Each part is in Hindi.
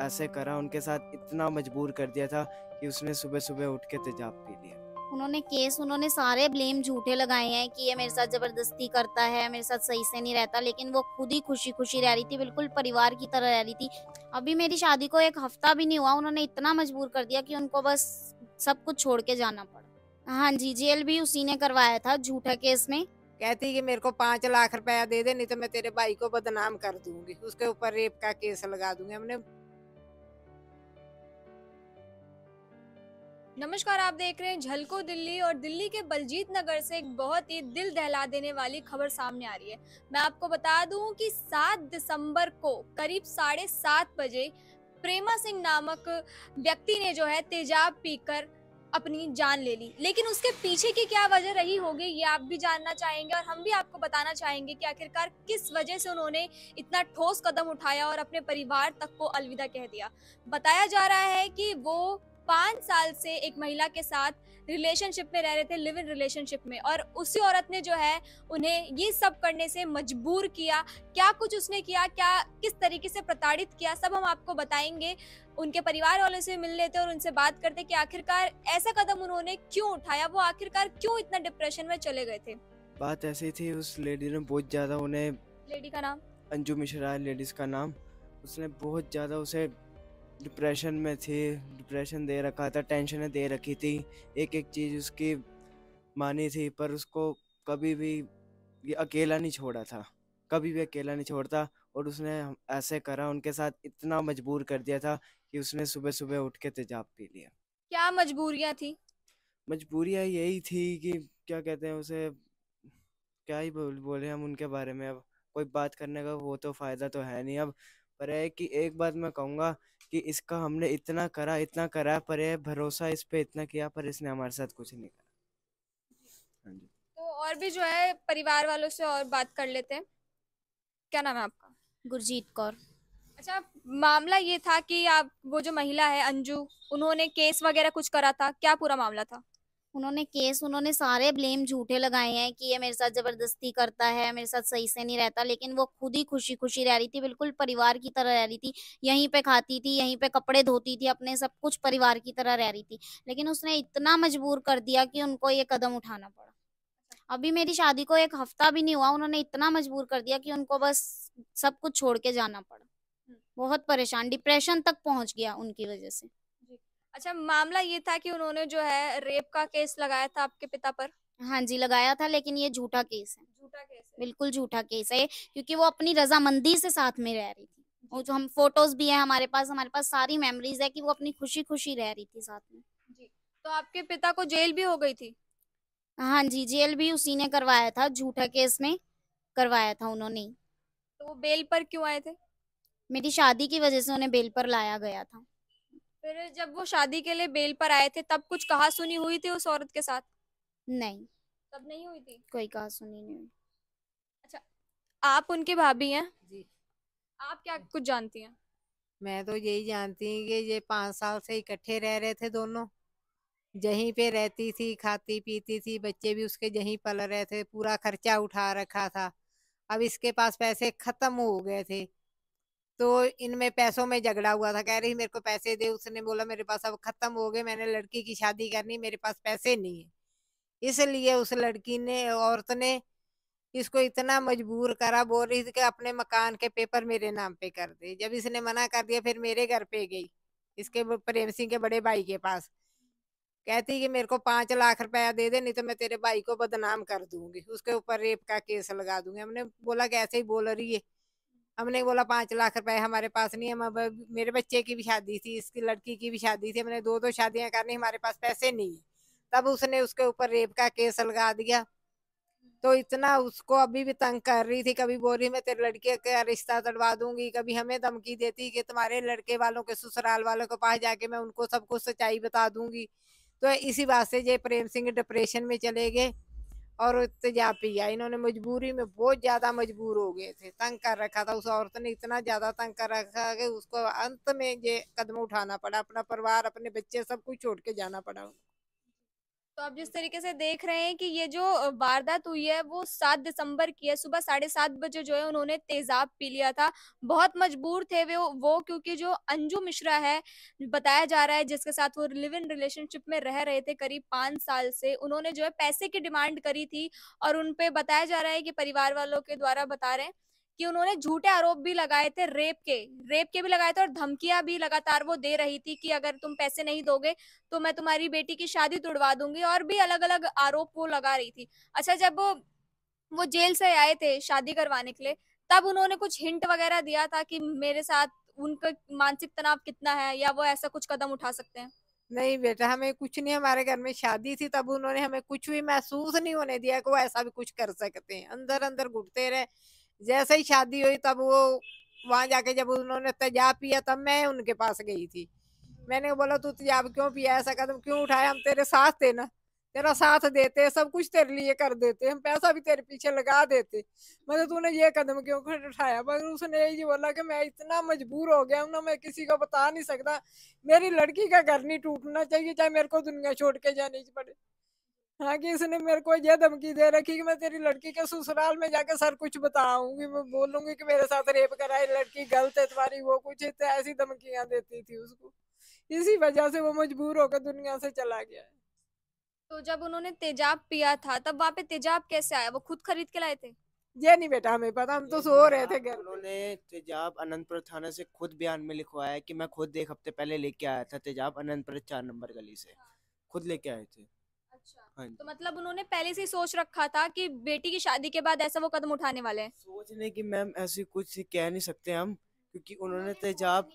ऐसे करा उनके साथ इतना मजबूर कर दिया था कि उसने सुबह सुबह उठ के तेजाब पी लिया उन्होंने केस उन्होंने सारे ब्लेम झूठे लगाए हैं कि ये मेरे साथ जबरदस्ती करता है मेरे साथ सही से नहीं रहता लेकिन वो खुद ही खुशी खुशी रह रही थी बिल्कुल परिवार की तरह रह रही थी अभी मेरी शादी को एक हफ्ता भी नहीं हुआ उन्होंने इतना मजबूर कर दिया कि उनको बस सब कुछ छोड़ के जाना पड़ा हाँ जी जेल भी उसी ने करवाया था झूठा केस में कहती कि मेरे को पाँच लाख रुपया दे दे नहीं तो मैं तेरे भाई को बदनाम कर दूंगी उसके ऊपर रेप का केस लगा दूंगी हमने नमस्कार आप देख रहे हैं झलको दिल्ली और दिल्ली के बलजीत नगर से एक बहुत ही दिल दहला देने वाली खबर सामने आ रही है मैं आपको बता दूं कि 7 दिसंबर को करीब साढ़े सात बजे प्रेमा सिंह नामक व्यक्ति ने जो है तेजाब पीकर अपनी जान ले ली लेकिन उसके पीछे की क्या वजह रही होगी ये आप भी जानना चाहेंगे और हम भी आपको बताना चाहेंगे कि आखिरकार किस वजह से उन्होंने इतना ठोस कदम उठाया और अपने परिवार तक को अलविदा कह दिया बताया जा रहा है कि वो पाँच साल से एक महिला के साथ रिलेशनशिप में रह रहे थे लिव इन रिलेशनशिप में और उसी औरत ने जो है उन्हें ये सब करने से मजबूर किया क्या कुछ उसने किया क्या किस तरीके से प्रताड़ित किया सब हम आपको बताएंगे उनके परिवार वालों से मिल लेते और उनसे बात करते कि आखिरकार ऐसा कदम उन्होंने क्यों उठाया वो आखिरकार क्यों इतना डिप्रेशन में चले गए थे बात ऐसी थी उस लेडी ने बहुत ज़्यादा उन्हें लेडी का नाम अंजू मिश्रा लेडीज़ का नाम उसने बहुत ज़्यादा उसे डिप्रेशन में थी डिप्रेशन दे रखा था टेंशन दे रखी थी एक एक चीज़ उसकी मानी थी पर उसको कभी भी ये अकेला नहीं छोड़ा था कभी भी अकेला नहीं छोड़ता और उसने ऐसे करा उनके साथ इतना मजबूर कर दिया था कि उसने सुबह सुबह उठ के तेजाब पी लिया क्या मजबूरियाँ थी मजबूरियाँ यही थी कि क्या कहते हैं उसे क्या ही बोले हम उनके बारे में अब कोई बात करने का वो तो फ़ायदा तो है नहीं अब पर है कि एक बात मैं कहूँगा कि इसका हमने इतना करा इतना करा पर है भरोसा इस पे इतना किया पर इसने हमारे साथ कुछ नहीं करा हाँ तो और भी जो है परिवार वालों से और बात कर लेते हैं क्या नाम है आपका गुरजीत कौर अच्छा मामला ये था कि आप वो जो महिला है अंजू उन्होंने केस वगैरह कुछ करा था क्या पूरा मामला था उन्होंने केस उन्होंने सारे ब्लेम झूठे लगाए हैं कि ये मेरे साथ जबरदस्ती करता है मेरे साथ सही से नहीं रहता लेकिन वो खुद ही खुशी खुशी रह रही थी बिल्कुल परिवार की तरह रह रही थी यहीं पे खाती थी यहीं पे कपड़े धोती थी अपने सब कुछ परिवार की तरह रह रही थी लेकिन उसने इतना मजबूर कर दिया कि उनको ये कदम उठाना पड़ा अभी मेरी शादी को एक हफ्ता भी नहीं हुआ उन्होंने इतना मजबूर कर दिया कि उनको बस सब कुछ छोड़ के जाना पड़ा हम्म। बहुत परेशान डिप्रेशन तक पहुंच गया उनकी वजह से अच्छा मामला ये था कि उन्होंने जो है रेप का केस लगाया था आपके पिता पर हाँ जी लगाया था लेकिन ये झूठा केस है झूठा केस है बिल्कुल झूठा केस है क्योंकि वो अपनी रजामंदी से साथ में रह रही थी और जो हम फोटोज भी है हमारे पास हमारे पास सारी मेमोरीज है कि वो अपनी खुशी खुशी रह रही थी साथ में जी तो आपके पिता को जेल भी हो गई थी हाँ जी जेल भी उसी ने करवाया था झूठा केस में करवाया था उन्होंने तो वो बेल पर क्यों आए थे मेरी शादी की वजह से उन्हें बेल पर लाया गया था फिर जब वो शादी के लिए बेल पर आए थे तब कुछ कहा सुनी हुई थी उस औरत के साथ नहीं तब नहीं हुई थी कोई कहा सुनी नहीं अच्छा आप उनके भाभी हैं जी आप क्या कुछ जानती हैं मैं तो यही जानती हूँ कि ये पांच साल से इकट्ठे रह रहे थे दोनों यहीं पे रहती थी खाती पीती थी बच्चे भी उसके यहीं पल रहे थे पूरा खर्चा उठा रखा था अब इसके पास पैसे खत्म हो गए थे तो इनमें पैसों में झगड़ा हुआ था कह रही मेरे को पैसे दे उसने बोला मेरे पास अब खत्म हो गए मैंने लड़की की शादी करनी मेरे पास पैसे नहीं है इसलिए उस लड़की ने औरत ने इसको इतना मजबूर करा बोल रही थी कि अपने मकान के पेपर मेरे नाम पे कर दे जब इसने मना कर दिया फिर मेरे घर पे गई इसके प्रेम सिंह के बड़े भाई के पास कहती कि मेरे को पांच लाख रुपया दे दे नहीं तो मैं तेरे भाई को बदनाम कर दूंगी उसके ऊपर रेप का केस लगा दूंगी हमने बोला कि ऐसे ही बोल रही है हमने बोला पाँच लाख रुपए हमारे पास नहीं है मेरे बच्चे की भी शादी थी इसकी लड़की की भी शादी थी हमने दो दो शादियां करनी हमारे पास पैसे नहीं है तब उसने उसके ऊपर रेप का केस लगा दिया तो इतना उसको अभी भी तंग कर रही थी कभी बोल रही मैं तेरे लड़के का रिश्ता तड़वा दूंगी कभी हमें धमकी देती कि तुम्हारे लड़के वालों के ससुराल वालों के पास जाके मैं उनको सबको सच्चाई बता दूंगी तो इसी बात से जय प्रेम सिंह डिप्रेशन में चले गए और तेजा पिया इन्होंने मजबूरी में बहुत ज़्यादा मजबूर हो गए थे तंग कर रखा था उस औरत ने इतना ज़्यादा तंग कर रखा कि उसको अंत में ये कदम उठाना पड़ा अपना परिवार अपने बच्चे सब कुछ छोड़ के जाना पड़ा उनको तो आप जिस तरीके से देख रहे हैं कि ये जो वारदात हुई है वो सात दिसंबर की है सुबह साढ़े सात बजे जो है उन्होंने तेजाब पी लिया था बहुत मजबूर थे वे वो क्योंकि जो अंजू मिश्रा है बताया जा रहा है जिसके साथ वो लिव इन रिलेशनशिप में रह रहे थे करीब पांच साल से उन्होंने जो है पैसे की डिमांड करी थी और उनपे बताया जा रहा है कि परिवार वालों के द्वारा बता रहे हैं कि उन्होंने झूठे आरोप भी लगाए थे रेप के रेप के भी लगाए थे और धमकियां भी लगातार वो दे रही थी कि अगर तुम पैसे नहीं दोगे तो मैं तुम्हारी बेटी की शादी तुड़वा दूंगी और भी अलग अलग आरोप वो लगा रही थी अच्छा जब वो जेल से आए थे शादी करवाने के लिए तब उन्होंने कुछ हिंट वगैरह दिया था कि मेरे साथ उनका मानसिक तनाव कितना है या वो ऐसा कुछ कदम उठा सकते हैं नहीं बेटा हमें कुछ नहीं हमारे घर में शादी थी तब उन्होंने हमें कुछ भी महसूस नहीं होने दिया कि वो ऐसा भी कुछ कर सकते हैं अंदर अंदर घुटते रहे जैसे ही शादी हुई तब वो वहां जाके जब उन्होंने तेजाब पिया तब मैं उनके पास गई थी मैंने बोला तू तेजाब क्यों पिया ऐसा कदम क्यों उठाया हम तेरे साथ थे ना तेरा साथ देते सब कुछ तेरे लिए कर देते हम पैसा भी तेरे पीछे लगा देते मतलब तूने ये कदम क्यों उठाया पर उसने यही बोला कि मैं इतना मजबूर हो गया हूँ ना मैं किसी को बता नहीं सकता मेरी लड़की का घर नहीं टूटना चाहिए चाहे मेरे को दुनिया छोड़ के जानी पड़े हाँ कि इसने मेरे को यह धमकी दे रखी कि मैं तेरी लड़की के ससुराल में जाकर सर कुछ बताऊंगी मैं बोलूंगी कि मेरे साथ रेप कराई लड़की गलत है तुम्हारी वो कुछ ऐसी धमकियां देती थी उसको इसी वजह से वो मजबूर होकर दुनिया से चला गया तो जब उन्होंने तेजाब पिया था तब वहाँ पे तेजाब कैसे आया वो खुद खरीद के लाए थे ये नहीं बेटा हमें पता हम तो सो रहे थे घर उन्होंने तेजाब अनंतपुर थाना से खुद बयान में लिखवाया कि मैं खुद एक हफ्ते पहले लेके आया था तेजाब अनंतपुर चार नंबर गली से हाँ। खुद लेके आए थे अच्छा हाँ तो मतलब उन्होंने पहले से सोच रखा था कि बेटी की शादी के बाद ऐसा वो कदम उठाने वाले हैं सोचने की मैम ऐसी कुछ कह नहीं सकते हम क्योंकि उन्होंने तेजाब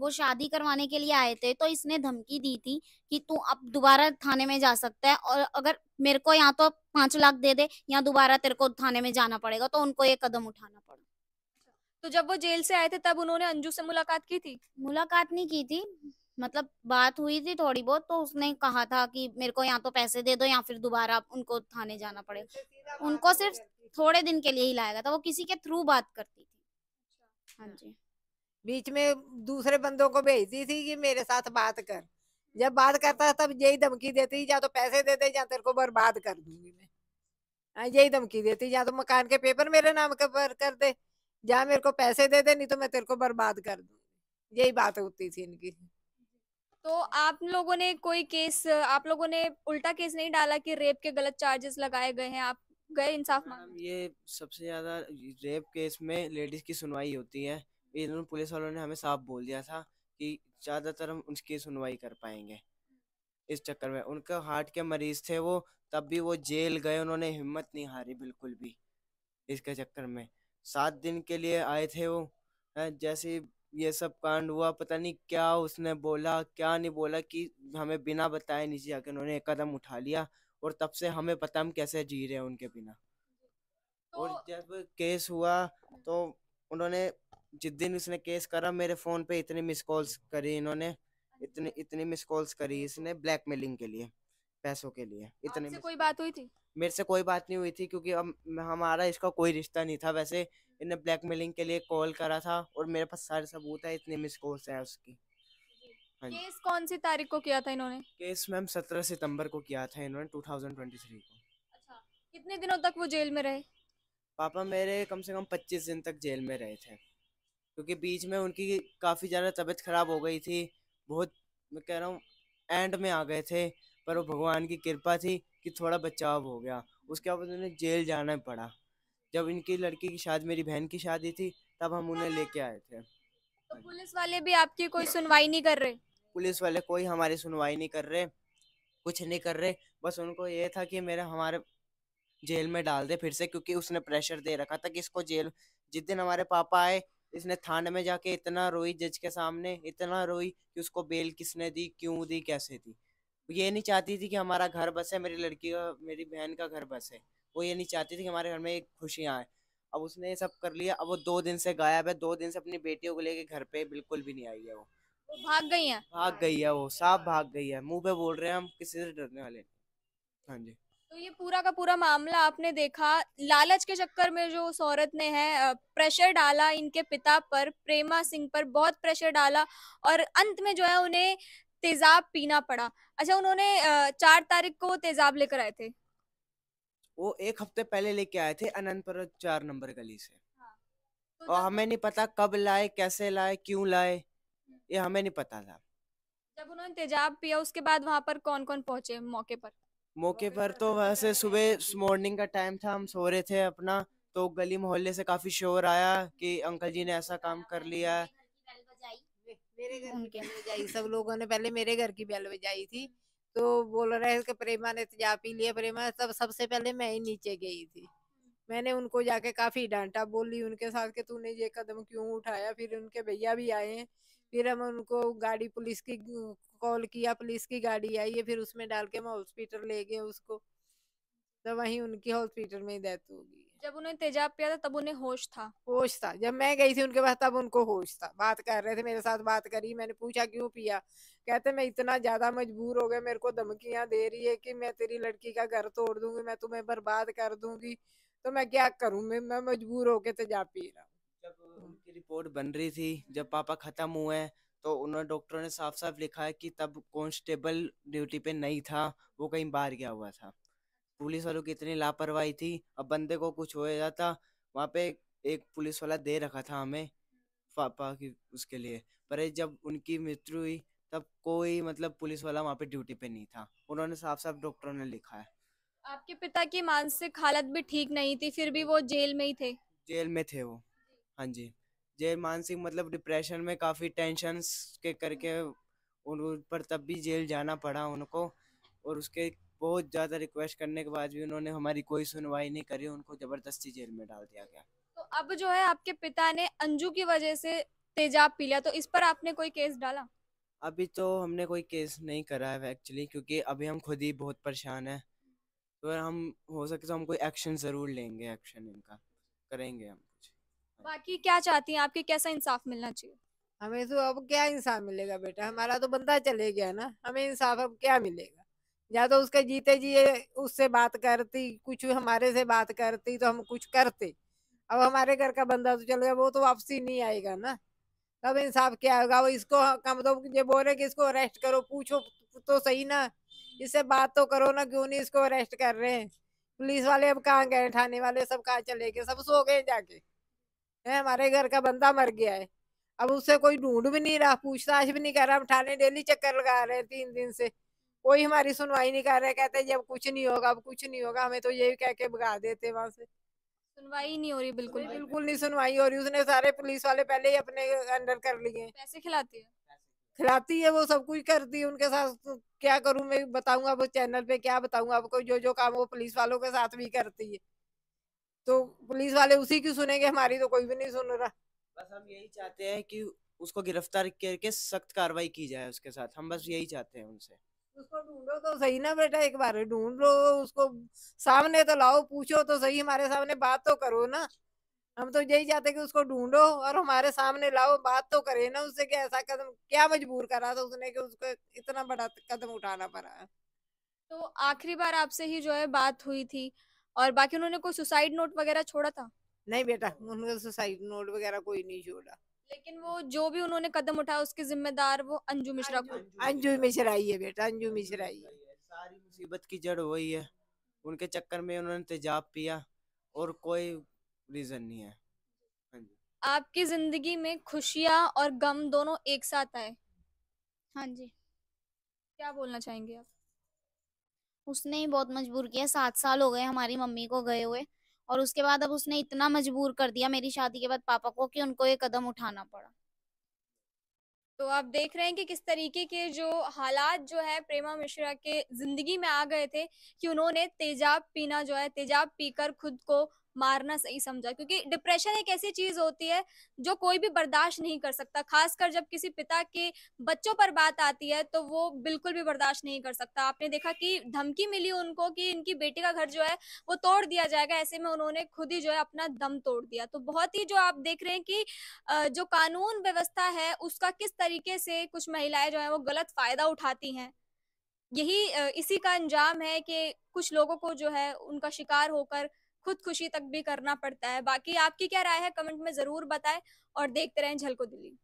वो शादी करवाने के लिए आए थे तो इसने धमकी दी थी कि तू अब दोबारा थाने में जा सकता है और अगर मेरे को यहाँ तो पांच लाख दे दे या दोबारा तेरे को थाने में जाना पड़ेगा तो उनको ये कदम उठाना पड़ा अच्छा। तो जब वो जेल से आए थे तब उन्होंने अंजू से मुलाकात की थी मुलाकात नहीं की थी मतलब बात हुई थी थोड़ी बहुत तो उसने कहा था कि मेरे को या तो पैसे दे दो या फिर दोबारा उनको थाने जाना पड़ेगा उनको सिर्फ थोड़े दिन के लिए ही लाया गया था वो किसी के थ्रू बात करती थी अच्छा। हाँ जी बीच में दूसरे बंदों को भेजती थी कि मेरे साथ बात कर जब बात करता तब यही धमकी देती या तो पैसे दे दे या तेरे को बर्बाद कर दूंगी मैं हाँ, यही धमकी देती या तो मकान के पेपर मेरे नाम पर कर दे या मेरे को पैसे दे दे नहीं तो मैं तेरे को बर्बाद कर दूंगी यही बात होती थी इनकी तो आप लोगों ने कोई केस आप लोगों ने उल्टा केस नहीं डाला कि रेप के गलत चार्जेस लगाए गए हैं आप गए इंसाफ मांगने ये सबसे ज्यादा रेप केस में लेडीज की सुनवाई होती है पुलिस वालों ने हमें साफ बोल दिया था कि ज्यादातर हम उनकी सुनवाई कर पाएंगे इस चक्कर में उनका हार्ट के मरीज थे वो तब भी वो जेल गए उन्होंने हिम्मत नहीं हारी बिल्कुल भी इसके चक्कर में सात दिन के लिए आए थे वो जैसे ये सब कांड हुआ पता नहीं क्या उसने बोला क्या नहीं बोला कि हमें बिना बताए नीचे जाकर उन्होंने एक कदम उठा लिया और तब से हमें पता हम कैसे जी रहे हैं उनके बिना तो, और जब केस हुआ तो उन्होंने जिस दिन उसने केस करा मेरे फोन पे इतनी मिस कॉल्स करी इन्होंने इतनी इतनी मिस कॉल्स करी इसने ब्लैकमेलिंग के लिए पैसों के लिए हाँ, इतने से कोई बात हुई थी मेरे से कोई बात नहीं हुई थी क्योंकि अब हमारा इसका कोई रिश्ता नहीं था वैसे इन्हें ब्लैकमेलिंग के लिए कॉल करा था और मेरे पास सारे सबूत है इतने मिस कॉल्स हैं उसकी हाँ केस कौन सी तारीख को किया था इन्होंने केस मैम सत्रह सितम्बर को किया था इन्होंने टू थाउजेंड ट्वेंटी थ्री को अच्छा कितने दिनों तक वो जेल में रहे पापा मेरे कम से कम पच्चीस दिन तक जेल में रहे थे क्योंकि बीच में उनकी काफ़ी ज़्यादा तबीयत खराब हो गई थी बहुत मैं कह रहा हूँ एंड में आ गए थे पर वो भगवान की कृपा थी कि थोड़ा बचाव हो गया उसके बाद उन्हें जेल जाना पड़ा जब इनकी लड़की की शादी मेरी बहन की शादी थी तब हम उन्हें लेके आए थे तो पुलिस वाले भी आपकी कोई सुनवाई नहीं कर रहे पुलिस वाले कोई हमारी सुनवाई नहीं कर रहे कुछ नहीं कर रहे बस उनको ये था कि मेरे हमारे जेल में डाल दे फिर से क्योंकि उसने प्रेशर दे रखा था कि इसको जेल जिस दिन हमारे पापा आए इसने थाने में जाके इतना रोई जज के सामने इतना रोई कि उसको बेल किसने दी क्यों दी कैसे दी ये नहीं चाहती थी कि हमारा घर बसे मेरी लड़की का मेरी बहन का घर बसे वो ये नहीं चाहती थी कि हमारे घर में एक खुशियाँ आए अब उसने ये सब कर लिया अब वो दो दिन से गायब है दो दिन से अपनी बेटियों को लेके घर पे बिल्कुल भी नहीं आई है वो भाग गई है भाग गई है वो साफ भाग गई है मुंह पे बोल रहे हैं हम किसी से डरने वाले हाँ जी तो ये पूरा का पूरा मामला आपने देखा लालच के चक्कर में जो उस औरत ने है प्रेशर डाला इनके पिता पर प्रेमा सिंह पर बहुत प्रेशर डाला और अंत में जो है उन्हें तेजाब पीना पड़ा अच्छा उन्होंने चार तारीख को तेजाब लेकर आए थे वो एक हफ्ते पहले लेके आए थे अनंतपुर चार नंबर गली से हाँ, तो और हमें नहीं पता कब लाए कैसे लाए क्यों लाए ये हमें नहीं पता था जब उन्होंने तेजाब पिया उसके बाद वहाँ पर कौन कौन पहुंचे मौके पर मौके पर तो, तो वैसे सुबह मॉर्निंग का टाइम था हम सो रहे थे अपना तो गली मोहल्ले से काफी शोर आया कि अंकल जी ने ऐसा काम कर लिया है मेरे घर उनके बजाई सब लोगों ने पहले मेरे घर की बेल बजाई थी तो बोल रहे कि प्रेमा ने तेजा तो पी लिया प्रेमा सब सबसे पहले मैं ही नीचे गई थी मैंने उनको जाके काफी डांटा बोली उनके साथ कि तूने ये कदम क्यों उठाया फिर उनके भैया भी आए फिर हम उनको गाड़ी पुलिस की कॉल किया पुलिस की गाड़ी आई है फिर उसमें डाल के हम हॉस्पिटल ले गए उसको तो वहीं उनकी हॉस्पिटल में ही डेथ होगी जब उन्हें तेजाब पिया था तब उन्हें होश था होश था जब मैं गई थी उनके पास तब उनको होश था बात कर रहे थे मेरे साथ बात करी मैंने पूछा क्यों पिया कहते मैं इतना ज्यादा मजबूर हो गया मेरे को धमकियां दे रही है कि मैं तेरी लड़की का घर तोड़ दूंगी मैं तुम्हें बर्बाद कर दूंगी तो मैं क्या करूँ मैं मैं मजबूर होके तेजाब पी रहा जब उनकी रिपोर्ट बन रही थी जब पापा खत्म हुए तो उन्होंने डॉक्टरों ने साफ साफ लिखा है कि तब कॉन्स्टेबल ड्यूटी पे नहीं था वो कहीं बाहर गया हुआ था पुलिस वालों की इतनी लापरवाही थी अब बंदे को कुछ हो जाता वहाँ पे एक पुलिस वाला दे रखा था हमें पापा की उसके लिए पर जब उनकी मृत्यु हुई तब कोई मतलब पुलिस वाला वहाँ पे ड्यूटी पे नहीं था उन्होंने साफ साफ डॉक्टरों ने लिखा है आपके पिता की मानसिक हालत भी ठीक नहीं थी फिर भी वो जेल में ही थे जेल में थे वो हाँ जी जेल मानसिक मतलब डिप्रेशन में काफ़ी टेंशन के करके उन पर तब भी जेल जाना पड़ा उनको और उसके बहुत ज़्यादा रिक्वेस्ट करने के बाद भी उन्होंने हमारी कोई सुनवाई नहीं करी उनको ज़बरदस्ती जेल में डाल दिया गया तो अब जो है आपके पिता ने अंजू की वजह से तेजाब पी लिया तो इस पर आपने कोई केस डाला अभी तो हमने कोई केस नहीं करा है एक्चुअली क्योंकि अभी हम खुद ही बहुत परेशान है तो हम हो सके तो हम कोई एक्शन ज़रूर लेंगे एक्शन इनका करेंगे हम कुछ बाकी क्या चाहती हैं आपके कैसा इंसाफ मिलना चाहिए हमें तो अब क्या इंसाफ मिलेगा बेटा हमारा तो बंदा चले गया ना हमें इंसाफ अब क्या मिलेगा या तो उसके जीते जी उससे बात करती कुछ हमारे से बात करती तो हम कुछ करते अब हमारे घर का बंदा तो चल गया वो तो वापसी नहीं आएगा ना तब इंसाफ क्या होगा वो इसको कम तो ये बोल रहे कि इसको अरेस्ट करो पूछो तो सही ना इससे बात तो करो ना क्यों नहीं इसको अरेस्ट कर रहे हैं पुलिस वाले अब कहाँ गए थाने वाले सब कहाँ चले गए सब सो गए जाके है हमारे घर का बंदा मर गया है अब उससे कोई ढूंढ भी नहीं रहा पूछताछ भी नहीं कर रहा हम थाने डेली चक्कर लगा रहे हैं तीन दिन से कोई हमारी सुनवाई नहीं कर रहे कहते जब कुछ नहीं होगा अब कुछ नहीं होगा हमें तो यही कह के भगा देते वहां से सुनवाई नहीं हो रही बिल्कुल बिल्कुल नहीं सुनवाई हो रही उसने सारे पुलिस वाले पहले ही अपने अंडर कर लिए पैसे खिलाती है खिलाती है वो सब कुछ करती है उनके साथ तो क्या करूं मैं बताऊंगा वो चैनल पे क्या बताऊंगा आपको जो जो काम वो पुलिस वालों के साथ भी करती है तो पुलिस वाले उसी की सुनेंगे हमारी तो कोई भी नहीं सुन रहा बस हम यही चाहते हैं कि उसको गिरफ्तार करके सख्त कार्रवाई की जाए उसके साथ हम बस यही चाहते हैं उनसे उसको ढूंढो तो सही ना बेटा एक बार ढूंढ लो उसको सामने तो लाओ पूछो तो सही हमारे सामने बात तो करो ना हम तो यही चाहते कि उसको ढूंढो और हमारे सामने लाओ बात तो करे ना उससे क्या ऐसा कदम क्या मजबूर करा था उसने कि उसको इतना बड़ा कदम उठाना पड़ा तो आखिरी बार आपसे ही जो है बात हुई थी और बाकी उन्होंने कोई सुसाइड नोट वगैरह छोड़ा था नहीं बेटा उन्होंने सुसाइड नोट वगैरह कोई नहीं छोड़ा लेकिन वो जो भी उन्होंने कदम उठाया उसके जिम्मेदार वो अंजू मिश्रा को अंजू मिश्रा ही है बेटा अंजू मिश्रा ही है सारी मुसीबत की जड़ वही है उनके चक्कर में उन्होंने तेजाब पिया और कोई रीजन नहीं है आपकी जिंदगी में खुशियाँ और गम दोनों एक साथ आए हाँ जी क्या बोलना चाहेंगे आप उसने ही बहुत मजबूर किया सात साल हो गए हमारी मम्मी को गए हुए और उसके बाद अब उसने इतना मजबूर कर दिया मेरी शादी के बाद पापा को कि उनको ये कदम उठाना पड़ा तो आप देख रहे हैं कि किस तरीके के जो हालात जो है प्रेमा मिश्रा के जिंदगी में आ गए थे कि उन्होंने तेजाब पीना जो है तेजाब पीकर खुद को मारना सही समझा क्योंकि डिप्रेशन एक ऐसी चीज होती है जो कोई भी बर्दाश्त नहीं कर सकता खासकर जब किसी पिता के बच्चों पर बात आती है तो वो बिल्कुल भी बर्दाश्त नहीं कर सकता आपने देखा कि धमकी मिली उनको कि इनकी बेटी का घर जो है वो तोड़ दिया जाएगा ऐसे में उन्होंने खुद ही जो है अपना दम तोड़ दिया तो बहुत ही जो आप देख रहे हैं कि जो कानून व्यवस्था है उसका किस तरीके से कुछ महिलाएं जो है वो गलत फायदा उठाती हैं यही इसी का अंजाम है कि कुछ लोगों को जो है उनका शिकार होकर खुदकुशी तक भी करना पड़ता है बाकी आपकी क्या राय है कमेंट में जरूर बताएं और देखते रहें झलको दिल्ली